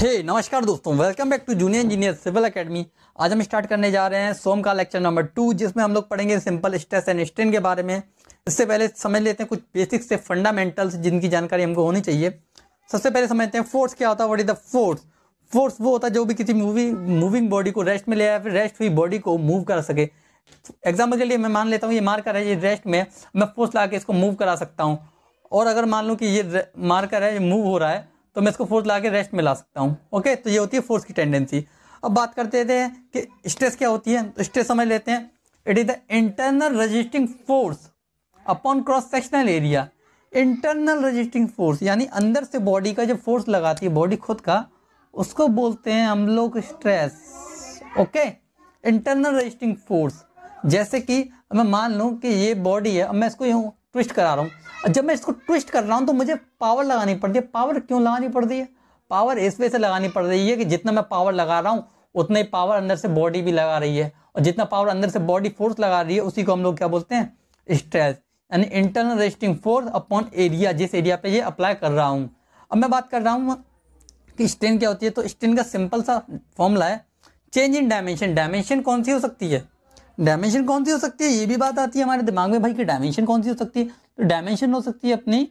हे hey, नमस्कार दोस्तों welcome back to junior engineer civil academy आज हम स्टार्ट करने जा रहे हैं सोम का लेक्चर नंबर टू जिसमें हम लोग पढ़ेंगे सिंपल स्ट्रेस एंड स्ट्रेन के बारे में इससे पहले समझ लेते हैं कुछ बेसिक से फंडामेंटल्स जिनकी जानकारी हमको होनी चाहिए सबसे पहले समझते हैं फोर्स क्या होता है what is the force force वो होता है जो भी किसी मूवी मूविंग बॉडी को रेस्ट में ले आया फिर रेस्ट हुई बॉडी को मूव कर सके एग्जाम्पल के लिए मैं मान लेता हूँ ये मारकर है ये रेस्ट में मैं फोर्स ला इसको मूव करा सकता हूँ और अगर मान लूँ कि ये मार्कर है ये मूव हो रहा है तो मैं इसको फोर्स ला के रेस्ट में ला सकता हूँ ओके तो ये होती है फोर्स की टेंडेंसी अब बात करते थे कि स्ट्रेस क्या होती है तो स्ट्रेस समझ लेते हैं it is the internal resisting force upon cross sectional area internal resisting force यानी अंदर से बॉडी का जो फोर्स लगाती है बॉडी खुद का उसको बोलते हैं हम लोग stress okay internal resisting force जैसे कि मैं मान लूँ कि ये बॉडी है अब मैं इसको यूँ ट्विस्ट करा रहा हूँ और जब मैं इसको ट्विस्ट कर रहा हूँ तो मुझे पावर लगानी पड़ती है पावर क्यों लगानी पड़ती है पावर इस वजह से लगानी पड़ रही है कि जितना मैं पावर लगा रहा हूँ उतना ही पावर अंदर से बॉडी भी लगा रही है और जितना पावर अंदर से बॉडी फोर्स लगा रही है उसी को हम लोग क्या बोलते हैं स्ट्रेस यानी internal resting force upon area जिस एरिया पे ये अप्लाई कर रहा हूँ अब मैं बात कर रहा हूँ कि स्ट्रेन क्या होती है तो स्ट्रेन का सिंपल सा फॉर्मूला है चेंज इन डायमेंशन डायमेंशन कौन सी हो सकती है डायमेंशन कौन सी हो सकती है ये भी बात आती है हमारे दिमाग में भाई कि डायमेंशन कौन सी हो सकती है तो डायमेंशन हो सकती है अपनी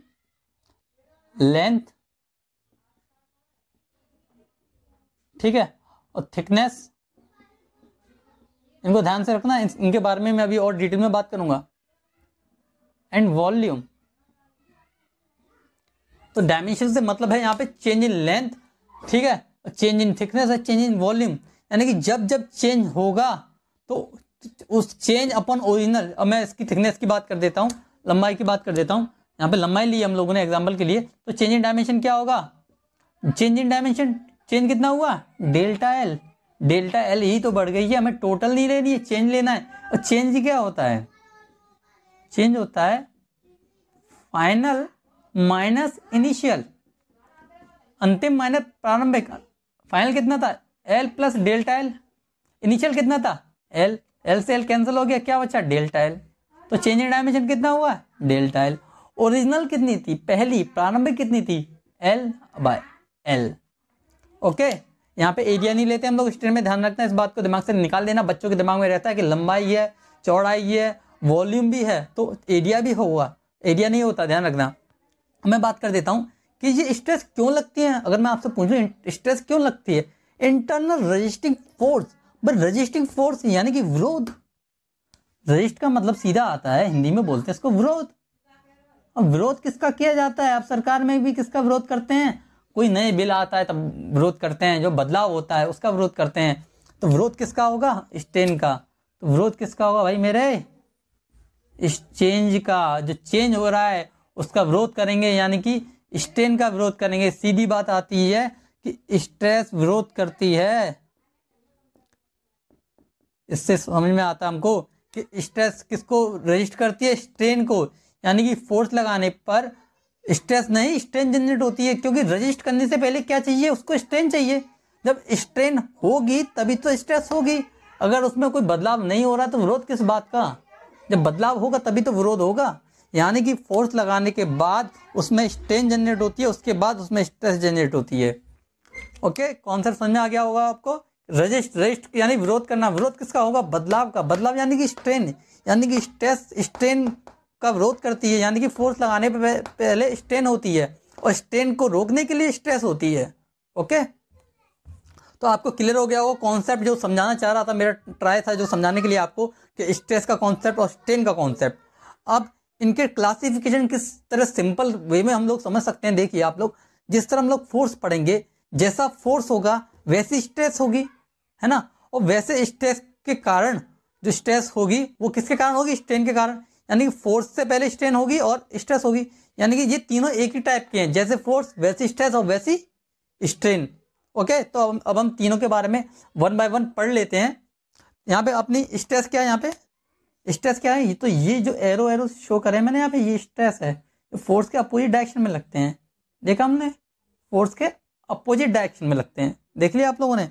लेंथ ठीक है और थिकनेस इनको ध्यान से रखना इनके बारे में मैं अभी और डिटेल में बात करूंगा एंड वॉल्यूम तो डायमेंशन से मतलब है यहां पे चेंज इन लेंथ ठीक है चेंज इन थिकनेस है चेंज इन वॉल्यूम यानी कि जब जब चेंज होगा तो उस चेंज अपन ओरिजिनल अब मैं इसकी थिकनेस की बात कर देता हूं लंबाई की बात कर देता हूँ यहाँ पे लंबाई ली हम लोगों ने एग्जाम्पल के लिए तो चेंज इन डायमेंशन क्या होगा चेंज इन डायमेंशन चेंज कितना हुआ डेल्टा एल डेल्टा एल ही तो बढ़ गई है हमें टोटल नहीं लेनी है चेंज लेना है और चेंज क्या होता है चेंज होता है फाइनल माइनस इनिशियल अंतिम माइनस प्रारंभिक फाइनल कितना था L plus delta L initial कितना था एल एल से एल कैंसिल हो गया क्या बचा डेल्टा एल तो चेंज इन डायमेंशन कितना हुआ डेल्टा एल ओरिजिनल कितनी थी पहली प्रारंभिक कितनी थी एल बाय एल ओके यहाँ पे एरिया नहीं लेते हम लोग स्टेट में ध्यान रखते हैं इस बात को दिमाग से निकाल देना बच्चों के दिमाग में रहता है कि लंबाई है चौड़ाई है वॉल्यूम भी है तो एरिया भी होगा एरिया नहीं होता ध्यान रखना मैं बात कर देता हूँ कि ये स्ट्रेस क्यों लगती है अगर मैं आपसे पूछूँ स्ट्रेस क्यों लगती है internal resisting force but resisting force यानी कि विरोध रजिस्ट का मतलब सीधा आता है हिंदी में बोलते हैं इसको विरोध अब विरोध किसका किया जाता है आप सरकार में भी किसका विरोध करते हैं कोई नए बिल आता है तब विरोध करते हैं जो बदलाव होता है उसका विरोध करते हैं तो विरोध किसका होगा स्टेन का तो विरोध किसका होगा भाई मेरे इस चेंज का जो चेंज हो रहा है उसका विरोध करेंगे यानी कि स्टेन का विरोध करेंगे सीधी बात आती है कि स्ट्रेस विरोध करती है इससे समझ में आता हमको कि स्ट्रेस किसको रजिस्ट करती है स्ट्रेन को यानी कि फोर्स लगाने पर स्ट्रेस नहीं स्ट्रेन जनरेट होती है क्योंकि रजिस्ट करने से पहले क्या चाहिए उसको स्ट्रेन चाहिए जब स्ट्रेन होगी तभी तो स्ट्रेस होगी अगर उसमें कोई बदलाव नहीं हो रहा तो विरोध किस बात का जब बदलाव होगा तभी तो विरोध होगा यानी कि फोर्स लगाने के बाद उसमें स्ट्रेन जनरेट होती है उसके बाद उसमें स्ट्रेस जनरेट होती है ओके कॉन्सेप्ट समझ में आ गया होगा आपको रजिस्ट रजिस्ट यानी विरोध करना विरोध किसका होगा बदलाव का बदलाव यानी कि स्ट्रेन यानी कि स्ट्रेस स्ट्रेन का विरोध करती है यानी कि फोर्स लगाने पर पहले स्ट्रेन होती है और स्ट्रेन को रोकने के लिए स्ट्रेस होती है ओके तो आपको क्लियर हो गया वो कॉन्सेप्ट जो समझाना चाह रहा था मेरा ट्राई था जो समझाने के लिए आपको कि स्ट्रेस का कॉन्सेप्ट और स्ट्रेन का कॉन्सेप्ट अब इनके क्लासिफिकेशन किस तरह सिंपल वे में हम लोग समझ सकते हैं देखिए आप लोग जिस तरह हम लोग फोर्स पढ़ेंगे जैसा फोर्स होगा वैसी स्ट्रेस होगी है ना और वैसे स्ट्रेस के कारण जो स्ट्रेस होगी वो किसके कारण होगी स्ट्रेन के कारण यानी कि फोर्स से पहले स्ट्रेन होगी और स्ट्रेस होगी यानी कि ये तीनों एक ही टाइप के हैं जैसे फोर्स वैसी स्ट्रेस और वैसी स्ट्रेन ओके तो अब अब हम तीनों के बारे में वन बाय वन पढ़ लेते हैं यहाँ पे अपनी स्ट्रेस क्या है यहाँ पे स्ट्रेस क्या है ये तो ये जो एरो एरो शो करे मैंने यहाँ पे ये स्ट्रेस है फोर्स के अपोजिट डायरेक्शन में लगते हैं देखा हमने फोर्स के अपोजिट डायरेक्शन में लगते हैं देख लिया आप लोगों ने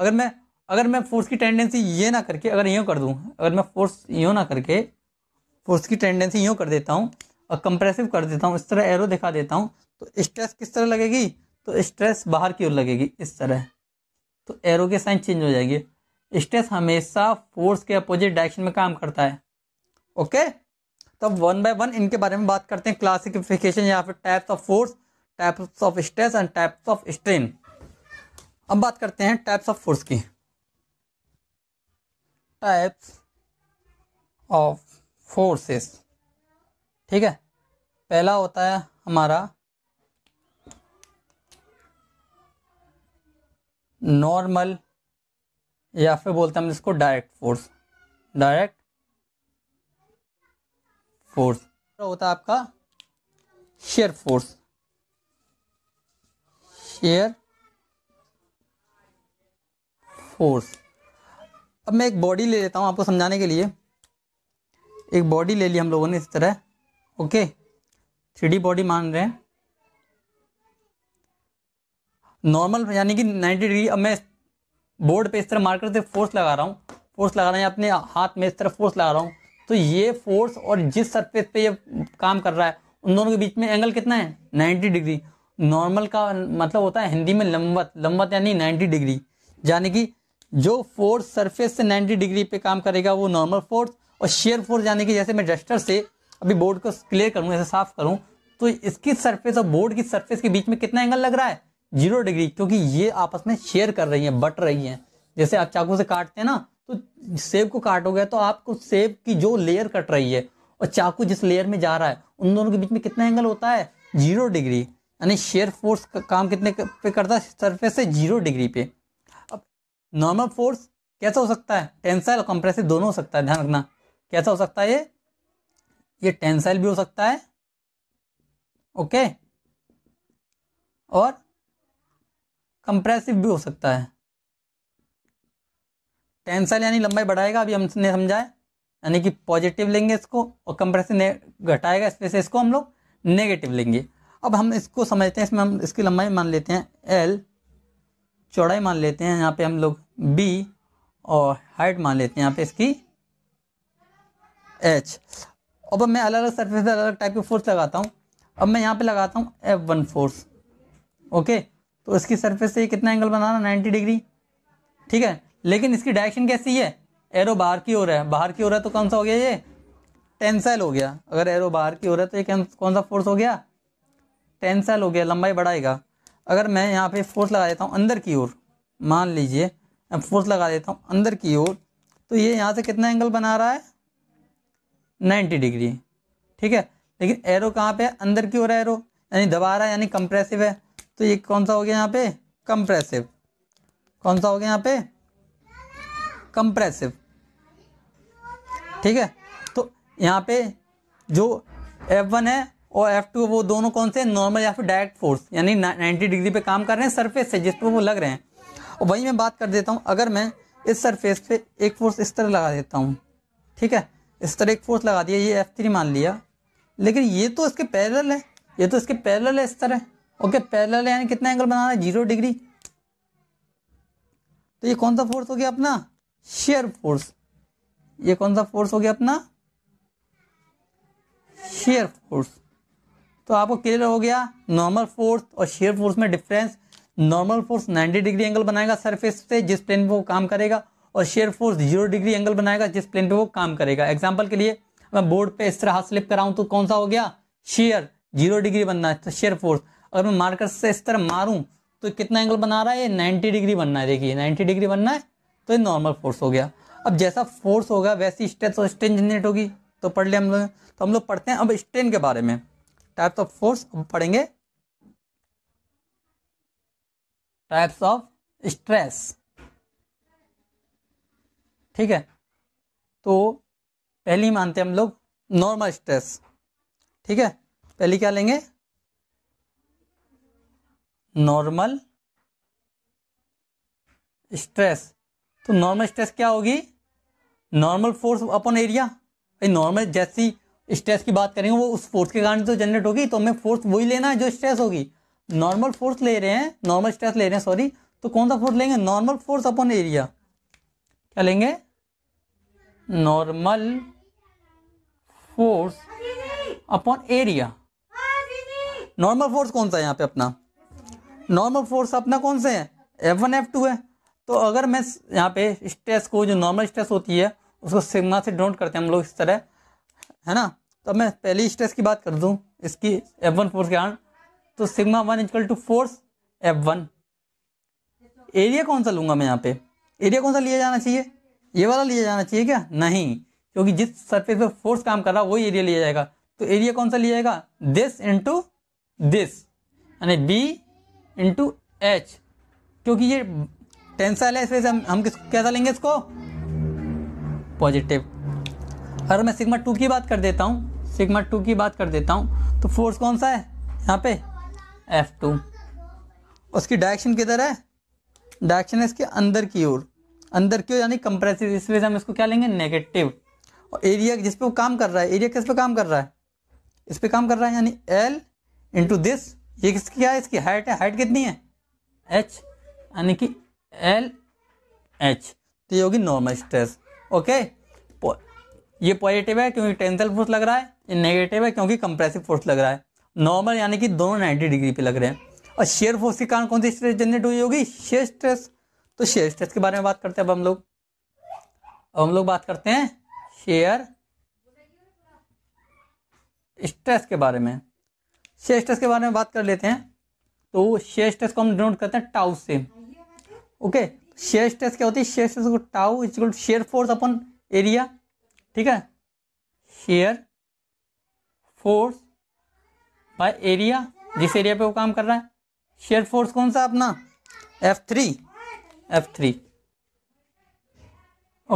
अगर मैं अगर मैं फोर्स की टेंडेंसी ये ना करके अगर यूँ कर दूँ अगर मैं फोर्स यूँ ना करके फोर्स की टेंडेंसी यूँ कर देता हूँ और कंप्रेसिव कर देता हूँ इस तरह एरो दिखा देता हूँ तो स्ट्रेस किस तरह लगेगी तो स्ट्रेस बाहर की ओर लगेगी इस तरह तो एरो के साइन चेंज हो जाएगी स्ट्रेस हमेशा फोर्स के अपोजिट डायरेक्शन में काम करता है ओके तो वन बाय वन इनके बारे में बात करते हैं क्लासिफिकेशन या फिर types of force types of stress and types of strain अब बात करते हैं टाइप्स ऑफ फोर्स की टाइप्स ऑफ फोर्सेस ठीक है पहला होता है हमारा नॉर्मल या फिर बोलते हैं हम जिसको डायरेक्ट फोर्स डायरेक्ट फोर्स होता है आपका शेयर फोर्स शेयर फोर्स अब मैं एक बॉडी ले लेता हूँ आपको समझाने के लिए एक बॉडी ले ली हम लोगों ने इस तरह ओके थ्री डी बॉडी मान रहे हैं नॉर्मल यानी कि नाइन्टी डिग्री अब मैं बोर्ड पे इस तरह मार्कर से फोर्स लगा रहा हूँ फोर्स लगा रहा है अपने हाथ में इस तरह फोर्स लगा रहा हूँ तो ये फोर्स और जिस सरफेस पे ये काम कर रहा है उन दोनों के बीच में एंगल कितना है 90 डिग्री नॉर्मल का मतलब होता है हिंदी में लंबत लंबत यानी 90 डिग्री यानी कि जो फोर्स सरफेस से 90 डिग्री पे काम करेगा वो नॉर्मल फोर्स और शेयर फोर्स यानी कि जैसे मैं डस्टर से अभी बोर्ड को क्लियर करूँ ऐसे साफ करूँ तो इसकी सरफेस और बोर्ड की सरफेस के बीच में कितना एंगल लग रहा है जीरो डिग्री क्योंकि ये आपस में शेयर कर रही हैं बट रही हैं जैसे आप चाकू से काटते हैं ना तो सेब को काटोगे तो आपको सेब की जो लेयर कट रही है और चाकू जिस लेयर में जा रहा है उन दोनों के बीच में कितना एंगल होता है जीरो डिग्री यानी शेयर फोर्स का काम कितने पे करता है सरफेस से जीरो डिग्री पे नॉर्मल फोर्स कैसा हो सकता है टेंसाइल और कंप्रेसिव दोनों हो सकता है ध्यान रखना कैसा हो सकता है ये ये टेंसाइल भी हो सकता है ओके और कंप्रेसिव भी हो सकता है टेंसाइल यानी लंबाई बढ़ाएगा अभी हमने समझा है यानी कि पॉजिटिव लेंगे इसको और कंप्रेसिव घटाएगा इसमें से इसको हम लोग नेगेटिव लेंगे अब हम इसको समझते हैं इसमें हम इसकी लंबाई मान लेते हैं एल चौड़ाई मान लेते हैं यहाँ पे हम लोग बी और हाइट मान लेते हैं यहाँ पे इसकी एच अब मैं अलग अलग सरफेस पर अलग अलग टाइप के फोर्स लगाता हूँ अब मैं यहाँ पे लगाता हूँ एफ वन फोर्स ओके तो इसकी सरफेस से कितना एंगल बनाना नाइन्टी डिग्री ठीक है लेकिन इसकी डायरेक्शन कैसी है एरो बाहर की हो रहा है बाहर की हो रहा है तो कौन सा हो गया ये टेंसाइल हो गया अगर एरो बाहर की हो रहा है तो ये कौन सा फोर्स हो गया टेंसाइल हो गया लंबाई बढ़ाएगा अगर मैं यहाँ पे फोर्स लगा देता हूँ अंदर की ओर मान लीजिए मैं फोर्स लगा देता हूँ अंदर की ओर तो ये यहाँ से कितना एंगल बना रहा है नाइन्टी डिग्री ठीक है लेकिन एरो कहाँ पे है अंदर की ओर एरो यानी दबा रहा है यानी कंप्रेसिव है तो ये कौन सा हो गया यहाँ पे कंप्रेसिव कौन सा हो गया यहाँ पे कंप्रेसिव ठीक है तो यहाँ पे जो वन है और एफ टू वो दोनों कौन से नॉर्मल या फिर डायरेक्ट फोर्स यानी नाइन्टी डिग्री पे काम कर रहे हैं सरफेस से जिस पर वो लग रहे हैं और वही मैं बात कर देता हूँ अगर मैं इस सरफेस पे एक फोर्स इस तरह लगा देता हूँ ठीक है इस तरह एक फोर्स लगा दिया ये एफ थ्री मान लिया लेकिन ये तो इसके पैरल है ये तो इसके पैरल है इस तरह ओके पैरल है यानी कितना एंगल बनाना है जीरो डिग्री तो ये कौन सा फोर्स हो गया अपना शेयर फोर्स ये कौन सा फोर्स हो गया अपना शेयर फोर्स तो आपको क्लियर हो गया नॉर्मल फोर्स और शेयर फोर्स में difference normal force 90 degree angle बनाएगा सरफेस से जिस प्लेन पे वो काम करेगा और shear force zero degree angle बनाएगा जिस प्लेन पे वो काम करेगा एग्जाम्पल के लिए मैं बोर्ड पे इस तरह हाथ स्लिप कराऊँ तो कौन सा हो गया शेयर जीरो डिग्री बनना है तो शेयर फोर्स अगर मैं मार्कर से इस तरह मारूँ तो कितना एंगल बना रहा है ये नाइन्टी डिग्री बनना है देखिए नाइन्टी डिग्री बनना है तो ये नॉर्मल फोर्स हो गया अब जैसा फोर्स होगा वैसी स्ट्रेस और स्ट्रेन जनरेट होगी तो पढ़ लिया हम लोग तो हम लोग पढ़ते हैं अब स्ट्रेन के बारे में टाइप्स ऑफ फोर्स हम पढ़ेंगे टाइप्स ऑफ स्ट्रेस ठीक है तो पहली मानते हैं हम लोग नॉर्मल स्ट्रेस ठीक है पहली क्या लेंगे नॉर्मल स्ट्रेस तो नॉर्मल स्ट्रेस क्या होगी normal force upon area normal जैसी स्ट्रेस की बात करेंगे वो उस फोर्स के कारण तो जनरेट होगी तो हमें फोर्स वही लेना है जो स्ट्रेस होगी नॉर्मल फोर्स ले रहे हैं नॉर्मल स्ट्रेस ले रहे हैं सॉरी तो कौन सा फोर्स लेंगे नॉर्मल फोर्स अपॉन एरिया क्या लेंगे normal force upon area normal force कौन सा है यहाँ पे अपना नॉर्मल फोर्स अपना कौन सा है एफ वन एफ टू है तो अगर मैं यहाँ पे स्ट्रेस को जो नॉर्मल स्ट्रेस होती है उसको सिग्मा से डोंट करते हैं हम लोग इस तरह है ना तो अब मैं पहली स्ट्रेस की बात कर दूँ इसकी एफ वन फोर्स के कारण तो sigma one equal to force F one area कौन सा लूँगा मैं यहाँ पे एरिया कौन सा लिया जाना चाहिए ये वाला लिया जाना चाहिए क्या नहीं क्योंकि जिस सरफेस पे फोर्स काम कर रहा है वही एरिया लिया जाएगा तो एरिया कौन सा लिया जाएगा दिस इंटू दिस यानी बी इंटू एच क्योंकि ये टेंसाइल है इस वजह से हम हम किस कैसा लेंगे इसको पॉजिटिव अगर मैं सिग्मा टू की बात कर देता हूँ सिग्मा टू की बात कर देता हूँ तो फोर्स कौन सा है यहाँ पे एफ टू उसकी डायरेक्शन किधर है डायरेक्शन है इसके अंदर की ओर अंदर की ओर यानी कंप्रेसिव इस वजह से हम इसको क्या लेंगे नेगेटिव और एरिया जिस पे वो काम कर रहा है एरिया किस पे काम कर रहा है इस पे काम कर रहा है यानी एल इंटू दिस ये किसकी क्या है इसकी हाइट है हाइट कितनी है एच यानी कि एल एच तो ये होगी नॉर्मल स्ट्रेस ओके ये पॉजिटिव है क्योंकि टेंसल फोर्स लग रहा है ये नेगेटिव है क्योंकि कंप्रेसिव फोर्स लग रहा है नॉर्मल यानी कि दोनों नाइन्टी डिग्री पे लग रहे हैं और शेयर फोर्स के कारण कौन सी स्ट्रेस जनरेट हुई होगी शेयर स्ट्रेस तो शेयर स्ट्रेस के बारे में बात करते हैं अब हम लोग अब हम लोग बात करते हैं शेयर स्ट्रेस के बारे में शेयर स्ट्रेस के बारे में बात कर लेते हैं तो शेयर स्ट्रेस को हम डिनोट करते हैं टाउ से ओके शेयर स्ट्रेस क्या होती है शेयर स्ट्रेस को tau is shear force upon area ठीक है शेयर फोर्स बाय एरिया जिस एरिया पे वो काम कर रहा है शेयर फोर्स कौन सा अपना F three F three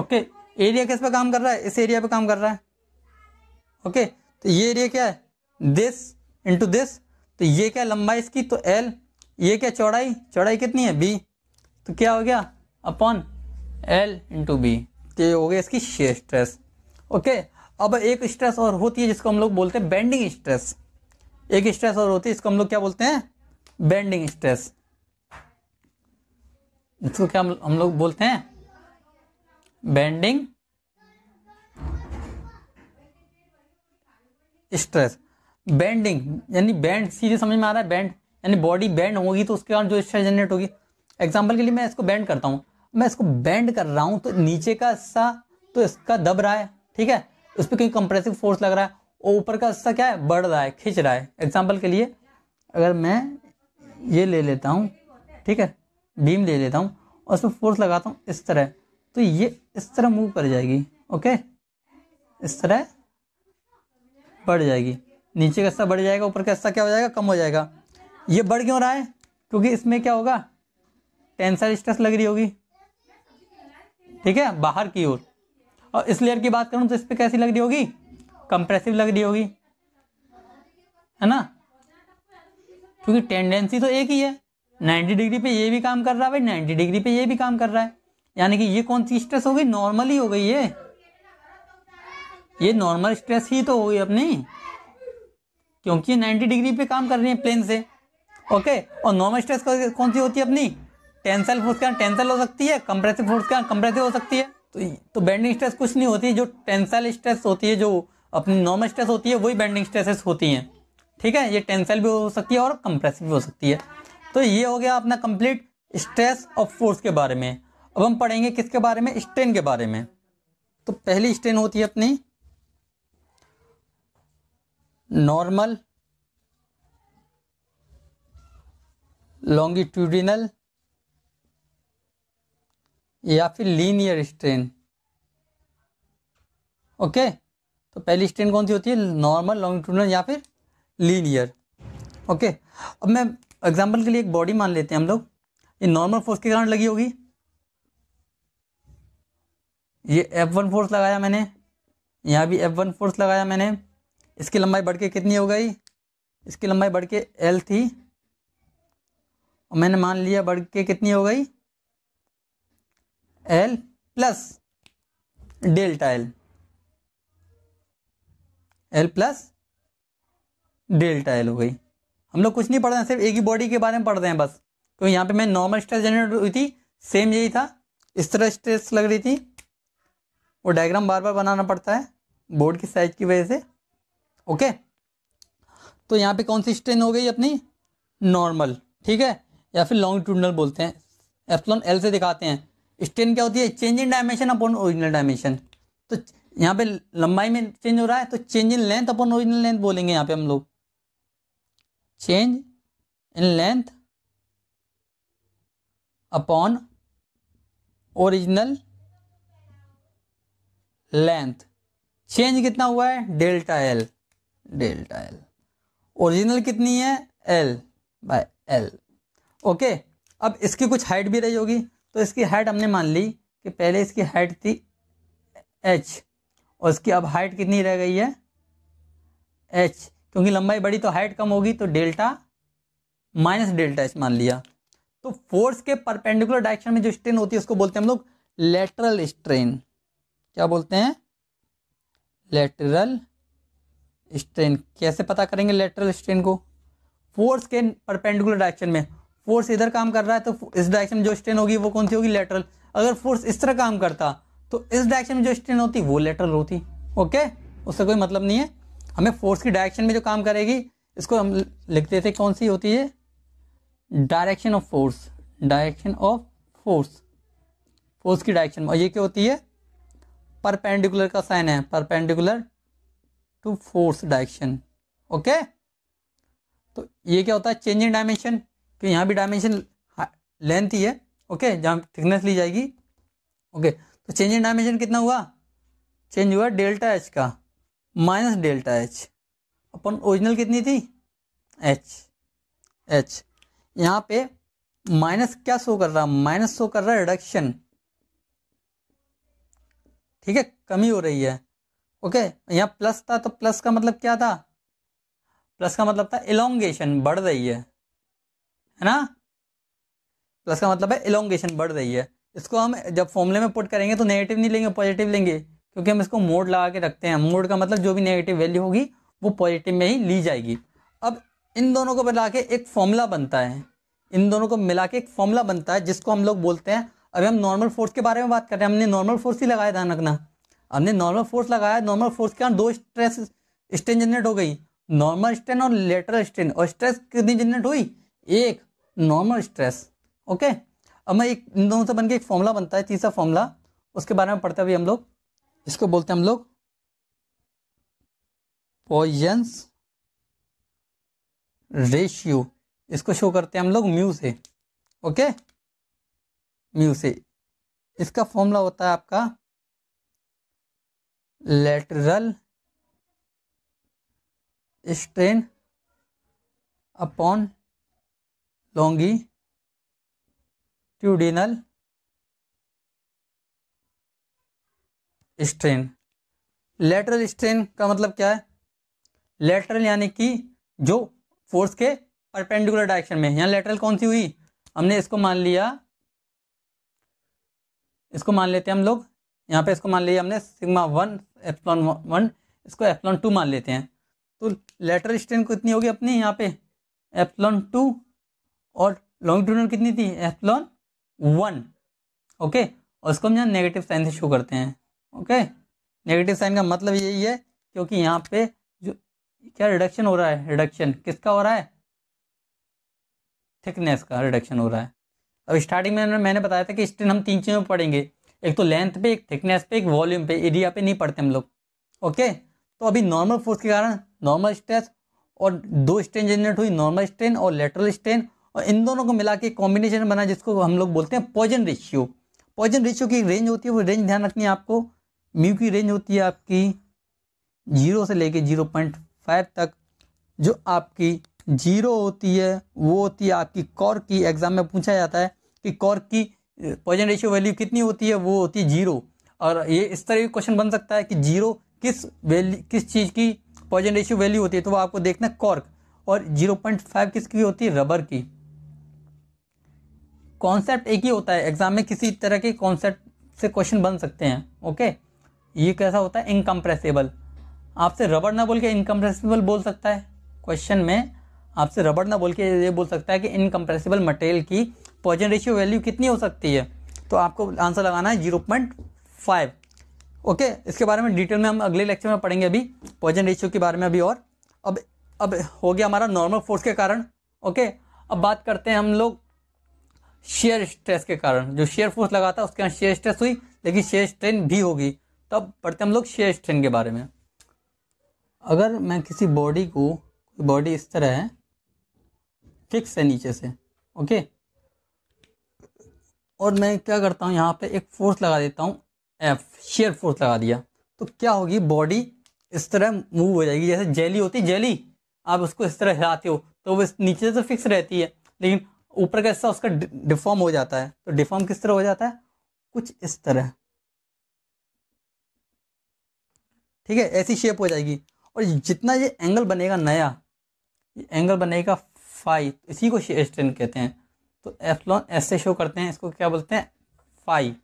okay area किस पे काम कर रहा है इस एरिया पे काम कर रहा है ओके तो ये एरिया क्या है दिस इंटू दिस तो ये क्या लंबाई इसकी तो एल ये क्या चौड़ाई चौड़ाई कितनी है बी तो क्या हो गया अपॉन एल इंटू बी तो ये हो गया इसकी शेयर स्ट्रेस ओके अब एक स्ट्रेस और होती है जिसको हम लोग बोलते हैं बेंडिंग स्ट्रेस एक स्ट्रेस और होती है इसको हम लोग क्या बोलते हैं बेंडिंग स्ट्रेस इसको क्या हम लोग बोलते हैं बेंडिंग स्ट्रेस बेंडिंग यानी बैंड सीधे समझ में आ रहा है बैंड यानी बॉडी बैंड होगी तो उसके कारण जो स्ट्रेस जनरेट होगी एग्जाम्पल के लिए मैं इसको बैंड करता हूँ मैं इसको बैंड कर रहा हूँ तो नीचे का हिस्सा तो इसका दब रहा है ठीक है उस पर क्योंकि कंप्रेसिव फोर्स लग रहा है और ऊपर का हिस्सा क्या है बढ़ रहा है खींच रहा है एग्जाम्पल के लिए अगर मैं ये ले लेता हूँ ठीक है बीम ले लेता हूँ और उस पर फोर्स लगाता हूँ इस तरह तो ये इस तरह मूव कर जाएगी ओके इस तरह बढ़ जाएगी नीचे का हिस्सा बढ़ जाएगा ऊपर का हिस्सा क्या हो जाएगा कम हो जाएगा ये बढ़ क्यों रहा है क्योंकि इसमें क्या होगा टेंसर स्ट्रेस लग रही होगी ठीक है बाहर की ओर और इस लेयर की बात करूँ तो इस पर कैसी लग रही होगी कंप्रेसिव लग रही होगी है ना क्योंकि टेंडेंसी तो एक ही है 90 डिग्री पे ये भी काम कर रहा है भाई 90 डिग्री पे ये भी काम कर रहा है यानी कि ये कौन सी स्ट्रेस होगी नॉर्मल ही हो गई ये ये नॉर्मल स्ट्रेस ही तो होगी अपनी क्योंकि ये 90 डिग्री पे काम कर रही है प्लेन से ओके और नॉर्मल स्ट्रेस कौन सी होती है अपनी टेंसल फोर्स के टेंसल हो सकती है कंप्रेसिव फोर्स के कंप्रेसिव हो सकती है तो तो बेंडिंग स्ट्रेस कुछ नहीं होती जो टेंसाइल स्ट्रेस होती है जो अपनी नॉर्मल स्ट्रेस होती है वही बेंडिंग स्ट्रेसेस होती हैं ठीक है ये टेंसाइल भी हो सकती है और कंप्रेसिव भी हो सकती है तो ये हो गया अपना कंप्लीट स्ट्रेस और फोर्स के बारे में अब हम पढ़ेंगे किसके बारे में स्ट्रेन के बारे में तो पहली स्ट्रेन होती है अपनी नॉर्मल लॉन्गिट्यूडिनल या फिर लीनियर स्ट्रेन ओके तो पहली स्ट्रेन कौन सी होती है नॉर्मल लॉन्गिट्यूडनल या फिर लीनियर ओके अब मैं एग्जाम्पल के लिए एक बॉडी मान लेते हैं हम लोग ये नॉर्मल फोर्स के कारण लगी होगी ये एफ वन फोर्स लगाया मैंने यहाँ भी एफ वन फोर्स लगाया मैंने इसकी लंबाई बढ़ के कितनी हो गई इसकी लंबाई बढ़ के एल थी और मैंने मान लिया बढ़ के कितनी हो गई L plus delta L L plus delta L हो गई हम लोग कुछ नहीं पढ़ रहे हैं सिर्फ एक ही बॉडी के बारे में पढ़ रहे हैं बस तो यहाँ पे मैं नॉर्मल स्ट्रेस जनरेट हुई थी सेम यही था इस तरह स्ट्रेस लग रही थी वो डायग्राम बार बार बनाना पड़ता है बोर्ड की साइज की वजह से ओके तो यहाँ पे कौन सी स्ट्रेन हो गई अपनी नॉर्मल ठीक है या फिर लॉन्ग बोलते हैं एफ्लॉन एल से दिखाते हैं स्ट्रेन क्या होती है change in dimension upon original dimension तो यहाँ पे लंबाई में चेंज हो रहा है तो change in length upon original length बोलेंगे यहाँ पे हम लोग change in length upon original length change कितना हुआ है delta L delta L original कितनी है एल बाय एल ओके अब इसकी कुछ हाइट भी रही होगी तो इसकी हाइट हमने मान ली कि पहले इसकी हाइट थी एच और इसकी अब हाइट कितनी रह गई है एच क्योंकि लंबाई बड़ी तो हाइट कम होगी तो डेल्टा माइनस डेल्टा एच मान लिया तो फोर्स के परपेंडिकुलर डायरेक्शन में जो स्ट्रेन होती है उसको बोलते हैं हम लोग लेटरल स्ट्रेन क्या बोलते हैं लेटरल स्ट्रेन कैसे पता करेंगे लेटरल स्ट्रेन को फोर्स के परपेंडिकुलर डायरेक्शन में फोर्स इधर काम कर रहा है तो इस डायरेक्शन में जो स्ट्रेन होगी वो कौन सी होगी लेटरल अगर फोर्स इस तरह काम करता तो इस डायरेक्शन में जो स्ट्रेन होती वो लेटरल होती ओके उससे कोई मतलब नहीं है हमें फोर्स की डायरेक्शन में जो काम करेगी इसको हम लिखते थे कौन सी होती है direction of force direction of force force की डायरेक्शन और ये क्या होती है परपेंडिकुलर का साइन है perpendicular to force direction okay तो ये क्या होता है चेंज इन डायमेंशन तो यहाँ भी डायमेंशन लेंथ ही है ओके जहाँ थिकनेस ली जाएगी ओके तो चेंज इन डायमेंशन कितना हुआ चेंज हुआ डेल्टा एच का minus delta H upon original कितनी थी एच एच यहाँ पे माइनस क्या शो कर रहा है माइनस शो कर रहा है रिडक्शन ठीक है कमी हो रही है ओके यहाँ प्लस था तो प्लस का मतलब क्या था प्लस का मतलब था इलोंगेशन बढ़ रही है है ना प्लस का मतलब है इलोंगेशन बढ़ रही है इसको हम जब फॉर्मूले में पुट करेंगे तो नेगेटिव नहीं लेंगे पॉजिटिव लेंगे क्योंकि हम इसको मोड लगा के रखते हैं मोड का मतलब जो भी नेगेटिव वैल्यू होगी वो पॉजिटिव में ही ली जाएगी अब इन दोनों को मिला के एक फॉर्मूला बनता है इन दोनों को मिला के एक फॉर्मूला बनता है जिसको हम लोग बोलते हैं अभी हम नॉर्मल फोर्स के बारे में बात कर रहे हैं हमने नॉर्मल फोर्स ही लगाया ध्यान रखना हमने नॉर्मल फोर्स लगाया नॉर्मल फोर्स के कारण दो स्ट्रेस स्ट्रेन जनरेट हो गई नॉर्मल स्ट्रेन और लेटरल स्ट्रेन और स्ट्रेस कितनी जनरेट हुई एक नॉर्मल स्ट्रेस ओके अब मैं एक इन दोनों से बन के एक फॉर्मूला बनता है तीसरा फॉर्मूला उसके बारे में पढ़ते अभी हम लोग इसको बोलते हैं हम लोग पॉइंस रेशियो इसको शो करते हैं हम लोग म्यू से ओके म्यू से इसका फॉर्मूला होता है आपका lateral strain upon longitudinal strain lateral strain का मतलब क्या है लेटरल यानी कि जो फोर्स के परपेंडिकुलर डायरेक्शन में यहां लेटरल कौन सी हुई हमने इसको मान लिया इसको मान लेते हैं हम लोग यहाँ पे इसको मान लिया हमने सिग्मा वन एप्सलॉन वन इसको एप्सलॉन टू मान लेते हैं तो लेटरल स्ट्रेन कितनी होगी अपनी यहाँ पे एप्सलॉन टू और लॉन्गिट्यूडनल कितनी थी एथलॉन वन ओके और उसको हम यहाँ नेगेटिव साइन से शो करते हैं ओके नेगेटिव साइन का मतलब यही है क्योंकि यहाँ पे जो क्या रिडक्शन हो रहा है रिडक्शन किसका हो रहा है थिकनेस का रिडक्शन हो रहा है अब स्टार्टिंग में मैंने बताया था कि स्ट्रेन हम तीन चीज़ों में पढ़ेंगे एक तो लेंथ पे एक थिकनेस पे एक वॉल्यूम पे एरिया पे नहीं पढ़ते हम लोग ओके तो अभी नॉर्मल फोर्स के कारण नॉर्मल स्ट्रेस और दो स्ट्रेन जनरेट हुई नॉर्मल स्ट्रेन और लेटरल स्ट्रेन और इन दोनों को मिला के कॉम्बिनेशन बना जिसको हम लोग बोलते हैं पॉइजन रेशियो पॉइजन रेशियो की रेंज होती है वो रेंज ध्यान रखनी है आपको म्यू की रेंज होती है आपकी जीरो से लेके जीरो पॉइंट फाइव तक जो आपकी जीरो होती है वो होती है आपकी कॉर की एग्ज़ाम में पूछा जाता है कि कॉर की पॉइजन रेशियो वैल्यू कितनी होती है वो होती है जीरो और ये इस तरह का क्वेश्चन बन सकता है कि जीरो किस वैल्यू किस चीज़ की पॉइजन रेशियो वैल्यू होती है तो वो आपको देखना है कॉर्क और जीरो पॉइंट फाइव किसकी होती है रबर की कॉन्सेप्ट एक ही होता है एग्जाम में किसी तरह के कॉन्सेप्ट से क्वेश्चन बन सकते हैं ओके ये कैसा होता है इनकम्प्रेसिबल आपसे रबड़ ना बोल के इनकम्प्रेसिबल बोल सकता है क्वेश्चन में आपसे रबड़ ना बोल के ये बोल सकता है कि इनकम्प्रेसिबल मटेरियल की पॉइजन रेशियो वैल्यू कितनी हो सकती है तो आपको आंसर लगाना है जीरो पॉइंट फाइव ओके इसके बारे में डिटेल में हम अगले लेक्चर में पढ़ेंगे अभी पॉइजन रेशियो के बारे में अभी और अब अब हो गया हमारा नॉर्मल फोर्स के कारण ओके अब बात करते हैं हम लोग शेयर स्ट्रेस के कारण जो शेयर फोर्स लगा था उसके यहाँ शेयर स्ट्रेस हुई लेकिन शेयर स्ट्रेन भी होगी तब पढ़ते हम लोग शेयर स्ट्रेन के बारे में अगर मैं किसी बॉडी को बॉडी इस तरह है फिक्स है नीचे से ओके और मैं क्या करता हूँ यहाँ पे एक फोर्स लगा देता हूँ एफ शेयर फोर्स लगा दिया तो क्या होगी बॉडी इस तरह मूव हो जाएगी जैसे जेली होती जेली आप उसको इस तरह हिलाते हो तो वो नीचे से फिक्स रहती है लेकिन ऊपर का हिस्सा उसका डिफॉर्म हो जाता है तो डिफॉर्म किस तरह हो जाता है कुछ इस तरह ठीक है ऐसी शेप हो जाएगी और जितना ये एंगल बनेगा नया ये एंगल बनेगा फाइव इसी को स्ट्रेन कहते हैं तो एफ्लॉन एस से शो करते हैं इसको क्या बोलते हैं फाइव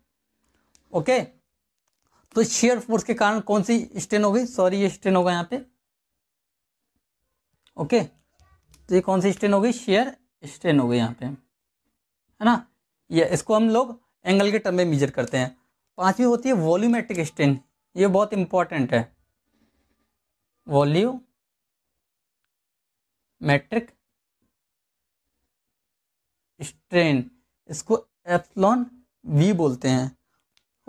ओके तो शेयर फोर्स के कारण कौन सी स्ट्रेन हो गई सॉरी ये स्ट्रेन होगा यहाँ पे ओके तो ये कौन सी स्ट्रेन होगी शेयर स्टेन हो गए यहाँ पे है ना ये इसको हम लोग एंगल के टर्म में मेजर करते हैं पांचवी होती है वॉल्यूमेट्रिक स्टेन ये बहुत इंपॉर्टेंट है वॉल्यू मैट्रिक स्ट्रेन इसको एप्सलॉन वी बोलते हैं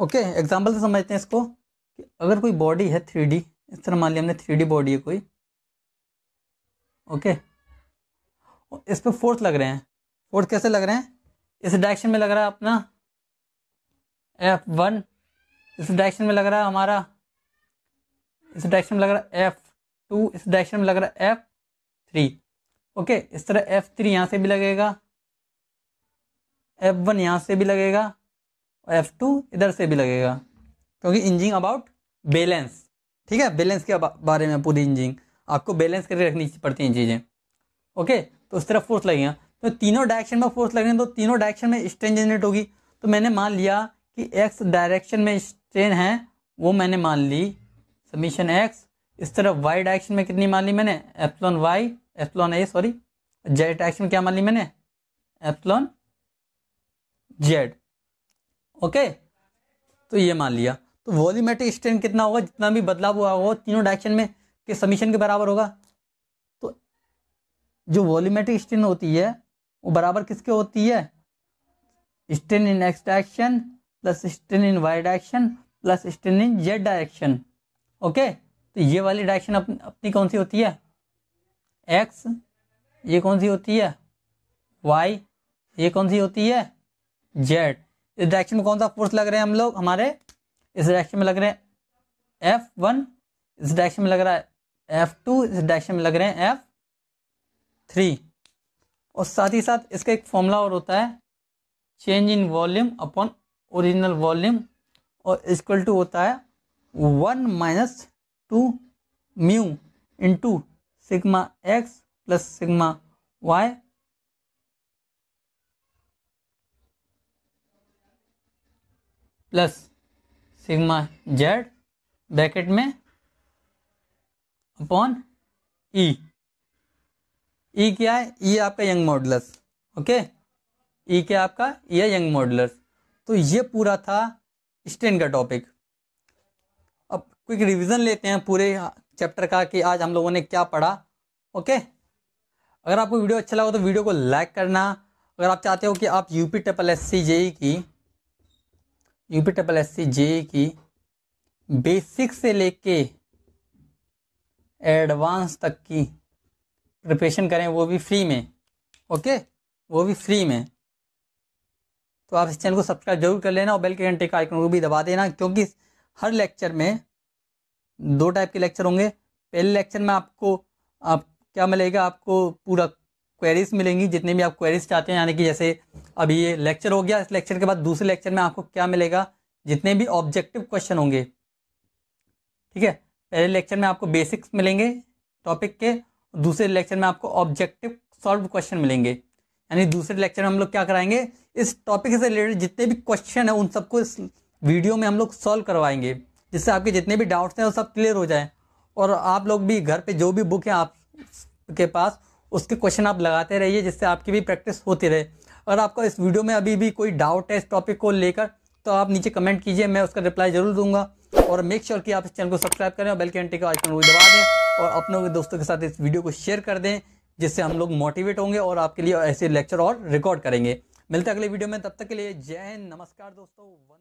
ओके एग्जाम्पल से समझते हैं इसको कि अगर कोई बॉडी है थ्री इस तरह मान लिया हमने थ्री बॉडी है कोई ओके इस पर फोर्थ लग रहे हैं फोर्थ कैसे लग रहे हैं इस डायरेक्शन में लग रहा है अपना एफ वन इस डायरेक्शन में लग रहा है हमारा इस डायरेक्शन में लग रहा है एफ टू इस डायरेक्शन में लग रहा है एफ थ्री ओके इस तरह एफ थ्री यहाँ से भी लगेगा एफ वन यहाँ से भी लगेगा और एफ टू इधर से भी लगेगा क्योंकि इंजिंग अबाउट बैलेंस ठीक है बैलेंस के बारे में पूरी इंजिंग आपको बैलेंस करके रखनी पड़ती हैं चीज़ें ओके तो उस तरफ फोर्स लगेगा तो तीनों डायरेक्शन में फोर्स लगेगा तो तीनों डायरेक्शन में स्ट्रेन जनरेट होगी तो मैंने मान लिया कि एक्स डायरेक्शन में स्ट्रेन है वो मैंने मान ली समीशन एक्स इस तरफ वाई डायरेक्शन में कितनी मान ली मैंने epsilon Y epsilon A sorry Z direction क्या मान ली मैंने एप्सलॉन जेड ओके तो ये मान लिया तो वॉल्यूमेट्रिक स्ट्रेन कितना होगा जितना भी बदलाव हुआ होगा तीनों डायरेक्शन में के समीशन के बराबर होगा जो वॉल्यूमेट्रिक स्ट्रेन होती है वो बराबर किसके होती है strain in X direction plus strain in Y direction plus strain in Z direction okay तो ये वाली डायरेक्शन अप, अपनी कौन सी होती है एक्स ये कौन सी होती है वाई ये कौन सी होती है जेड इस डायरेक्शन में कौन सा फोर्स लग रहे हैं हम लोग हमारे इस डायरेक्शन में लग रहे हैं एफ वन इस डायरेक्शन में लग रहा है एफ टू इस डायरेक्शन में लग रहे हैं एफ थ्री और साथ ही साथ इसका एक फॉर्मूला और होता है change in volume upon original volume और इक्वल टू होता है one minus two mu into sigma X plus sigma Y plus sigma Z bracket में upon E e. E e क्या है ई e आपका यंग मॉडलर्स ओके ई क्या आपका ये यंग मॉडलर्स तो ये पूरा था स्टेन का टॉपिक अब क्विक रिवीजन लेते हैं पूरे चैप्टर का कि आज हम लोगों ने क्या पढ़ा ओके अगर आपको वीडियो अच्छा लगा तो वीडियो को लाइक करना अगर आप चाहते हो कि आप UP triple S C JE की UP triple S C JE की बेसिक से लेके एडवांस तक की प्रिपरेशन करें वो भी फ्री में ओके वो भी फ्री में तो आप इस चैनल को सब्सक्राइब जरूर कर लेना और बेल के घंटे का आइकन को भी दबा देना क्योंकि हर लेक्चर में दो टाइप के लेक्चर होंगे पहले लेक्चर में आपको आप क्या मिलेगा आपको पूरा क्वेरीज मिलेंगी जितने भी आप क्वेरीज चाहते हैं यानी कि जैसे अभी ये लेक्चर हो गया इस लेक्चर के बाद दूसरे लेक्चर में आपको क्या मिलेगा जितने भी ऑब्जेक्टिव क्वेश्चन होंगे ठीक है पहले लेक्चर में आपको बेसिक्स मिलेंगे टॉपिक के दूसरे लेक्चर में आपको ऑब्जेक्टिव सॉल्व क्वेश्चन मिलेंगे यानी दूसरे लेक्चर में हम लोग क्या कराएंगे इस टॉपिक से रिलेटेड जितने भी क्वेश्चन हैं उन सबको इस वीडियो में हम लोग सॉल्व करवाएंगे जिससे आपके जितने भी डाउट्स हैं वो सब क्लियर हो जाए और आप लोग भी घर पे जो भी बुक है आपके पास उसके क्वेश्चन आप लगाते रहिए जिससे आपकी भी प्रैक्टिस होती रहे अगर आपका इस वीडियो में अभी भी कोई डाउट है इस टॉपिक को लेकर तो आप नीचे कमेंट कीजिए मैं उसका रिप्लाई जरूर दूंगा और मेक श्योर sure कि आप इस चैनल को सब्सक्राइब करें और बेल के घंटे का आइकन दबा दें और अपने दोस्तों के साथ इस वीडियो को शेयर कर दें जिससे हम लोग मोटिवेट होंगे और आपके लिए ऐसे लेक्चर और रिकॉर्ड करेंगे मिलते अगले वीडियो में तब तक के लिए जय हिंद नमस्कार दोस्तों